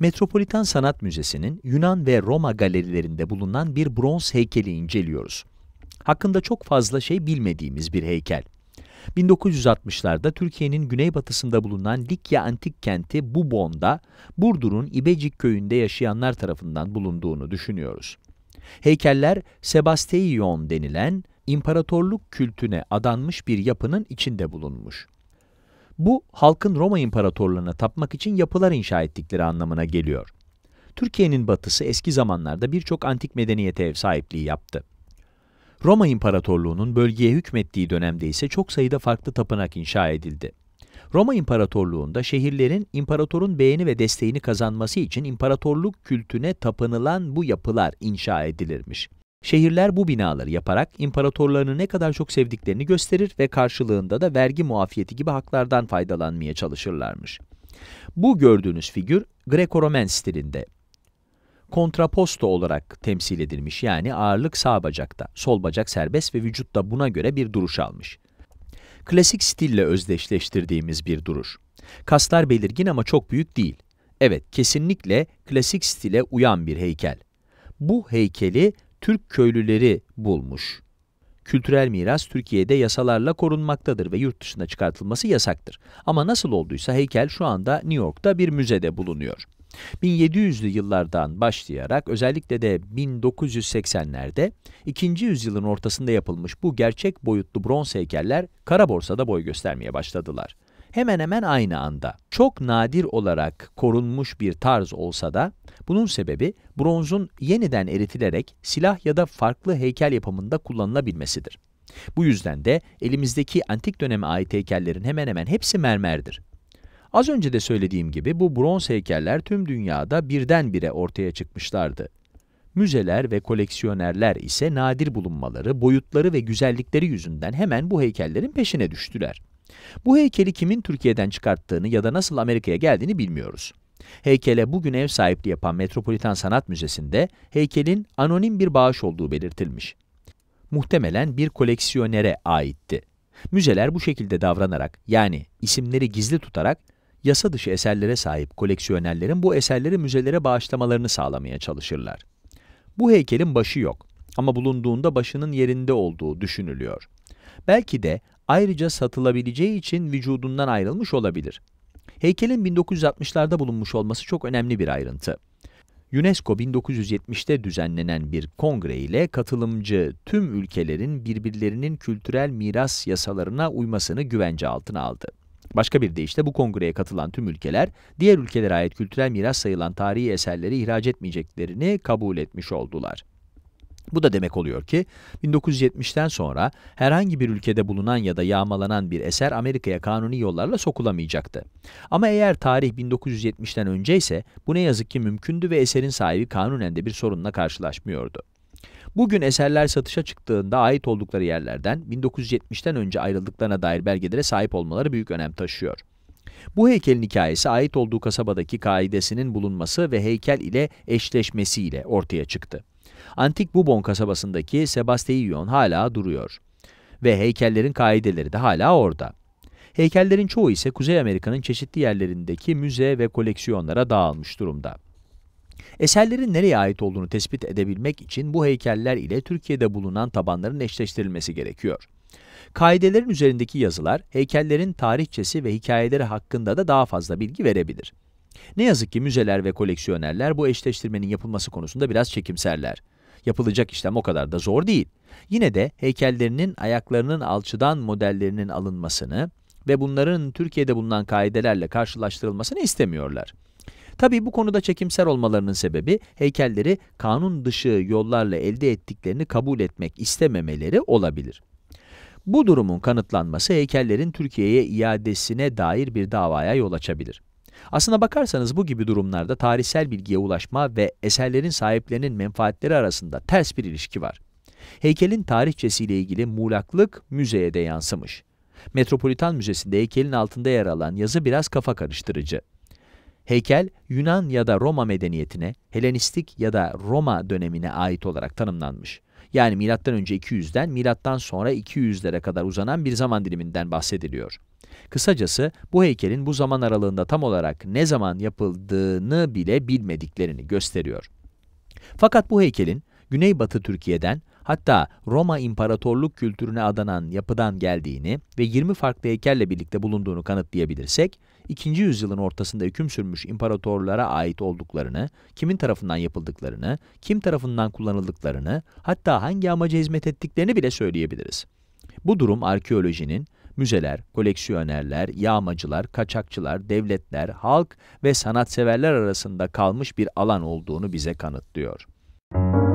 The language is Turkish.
Metropolitan Sanat Müzesi'nin Yunan ve Roma galerilerinde bulunan bir bronz heykeli inceliyoruz. Hakkında çok fazla şey bilmediğimiz bir heykel. 1960'larda Türkiye'nin güneybatısında bulunan Likya antik kenti Bubon'da Burdur'un İbecik köyünde yaşayanlar tarafından bulunduğunu düşünüyoruz. Heykeller Sebasteion denilen imparatorluk kültüne adanmış bir yapının içinde bulunmuş. Bu halkın Roma imparatorlarına tapmak için yapılar inşa ettikleri anlamına geliyor. Türkiye'nin batısı eski zamanlarda birçok antik medeniyete ev sahipliği yaptı. Roma İmparatorluğu'nun bölgeye hükmettiği dönemde ise çok sayıda farklı tapınak inşa edildi. Roma İmparatorluğu'nda şehirlerin imparatorun beğeni ve desteğini kazanması için imparatorluk kültüne tapınılan bu yapılar inşa edilirmiş. Şehirler bu binaları yaparak imparatorlarını ne kadar çok sevdiklerini gösterir ve karşılığında da vergi muafiyeti gibi haklardan faydalanmaya çalışırlarmış. Bu gördüğünüz figür greco roman stilinde. Kontraposto olarak temsil edilmiş yani ağırlık sağ bacakta, sol bacak serbest ve vücutta buna göre bir duruş almış. Klasik stille özdeşleştirdiğimiz bir duruş. Kaslar belirgin ama çok büyük değil. Evet, kesinlikle klasik stile uyan bir heykel. Bu heykeli Türk köylüleri bulmuş. Kültürel miras Türkiye'de yasalarla korunmaktadır ve yurt dışına çıkartılması yasaktır. Ama nasıl olduysa heykel şu anda New York'ta bir müzede bulunuyor. 1700'lü yıllardan başlayarak özellikle de 1980'lerde 2. yüzyılın ortasında yapılmış bu gerçek boyutlu bronz heykeller kara borsada boy göstermeye başladılar hemen hemen aynı anda. Çok nadir olarak korunmuş bir tarz olsa da, bunun sebebi bronzun yeniden eritilerek silah ya da farklı heykel yapımında kullanılabilmesidir. Bu yüzden de elimizdeki antik döneme ait heykellerin hemen hemen hepsi mermerdir. Az önce de söylediğim gibi bu bronz heykeller tüm dünyada birdenbire ortaya çıkmışlardı. Müzeler ve koleksiyonerler ise nadir bulunmaları, boyutları ve güzellikleri yüzünden hemen bu heykellerin peşine düştüler. Bu heykeli kimin Türkiye'den çıkarttığını ya da nasıl Amerika'ya geldiğini bilmiyoruz. Heykele bugün ev sahipliği yapan Metropolitan Sanat Müzesi'nde heykelin anonim bir bağış olduğu belirtilmiş. Muhtemelen bir koleksiyonere aitti. Müzeler bu şekilde davranarak yani isimleri gizli tutarak yasa dışı eserlere sahip koleksiyonerlerin bu eserleri müzelere bağışlamalarını sağlamaya çalışırlar. Bu heykelin başı yok ama bulunduğunda başının yerinde olduğu düşünülüyor. Belki de ayrıca satılabileceği için vücudundan ayrılmış olabilir. Heykelin 1960'larda bulunmuş olması çok önemli bir ayrıntı. UNESCO 1970'te düzenlenen bir kongre ile katılımcı tüm ülkelerin birbirlerinin kültürel miras yasalarına uymasını güvence altına aldı. Başka bir deyişle bu kongreye katılan tüm ülkeler, diğer ülkelere ait kültürel miras sayılan tarihi eserleri ihraç etmeyeceklerini kabul etmiş oldular. Bu da demek oluyor ki 1970'ten sonra herhangi bir ülkede bulunan ya da yağmalanan bir eser Amerika'ya kanuni yollarla sokulamayacaktı. Ama eğer tarih 1970'ten önceyse bu ne yazık ki mümkündü ve eserin sahibi kanunen de bir sorunla karşılaşmıyordu. Bugün eserler satışa çıktığında ait oldukları yerlerden 1970'ten önce ayrıldıklarına dair belgelere sahip olmaları büyük önem taşıyor. Bu heykelin hikayesi ait olduğu kasabadaki kaidesinin bulunması ve heykel ile eşleşmesiyle ortaya çıktı. Antik Bubon kasabasındaki Sebasteion hala duruyor ve heykellerin kaideleri de hala orada. Heykellerin çoğu ise Kuzey Amerika'nın çeşitli yerlerindeki müze ve koleksiyonlara dağılmış durumda. Eserlerin nereye ait olduğunu tespit edebilmek için bu heykeller ile Türkiye'de bulunan tabanların eşleştirilmesi gerekiyor. Kaidelerin üzerindeki yazılar heykellerin tarihçesi ve hikayeleri hakkında da daha fazla bilgi verebilir. Ne yazık ki müzeler ve koleksiyonerler bu eşleştirmenin yapılması konusunda biraz çekimserler. Yapılacak işlem o kadar da zor değil. Yine de heykellerinin ayaklarının alçıdan modellerinin alınmasını ve bunların Türkiye'de bulunan kaidelerle karşılaştırılmasını istemiyorlar. Tabii bu konuda çekimser olmalarının sebebi heykelleri kanun dışı yollarla elde ettiklerini kabul etmek istememeleri olabilir. Bu durumun kanıtlanması heykellerin Türkiye'ye iadesine dair bir davaya yol açabilir. Aslına bakarsanız bu gibi durumlarda tarihsel bilgiye ulaşma ve eserlerin sahiplerinin menfaatleri arasında ters bir ilişki var. Heykelin tarihçesiyle ilgili muğlaklık müzeye de yansımış. Metropolitan Müzesi'nde heykelin altında yer alan yazı biraz kafa karıştırıcı. Heykel, Yunan ya da Roma medeniyetine, Helenistik ya da Roma dönemine ait olarak tanımlanmış. Yani milattan önce 200'den milattan sonra 200'lere kadar uzanan bir zaman diliminden bahsediliyor. Kısacası bu heykelin bu zaman aralığında tam olarak ne zaman yapıldığını bile bilmediklerini gösteriyor. Fakat bu heykelin Güneybatı Türkiye'den hatta Roma İmparatorluk kültürüne adanan yapıdan geldiğini ve 20 farklı heykelle birlikte bulunduğunu kanıtlayabilirsek, 2. yüzyılın ortasında hüküm sürmüş imparatorlara ait olduklarını, kimin tarafından yapıldıklarını, kim tarafından kullanıldıklarını, hatta hangi amaca hizmet ettiklerini bile söyleyebiliriz. Bu durum arkeolojinin, müzeler, koleksiyonerler, yağmacılar, kaçakçılar, devletler, halk ve sanatseverler arasında kalmış bir alan olduğunu bize kanıtlıyor. Müzik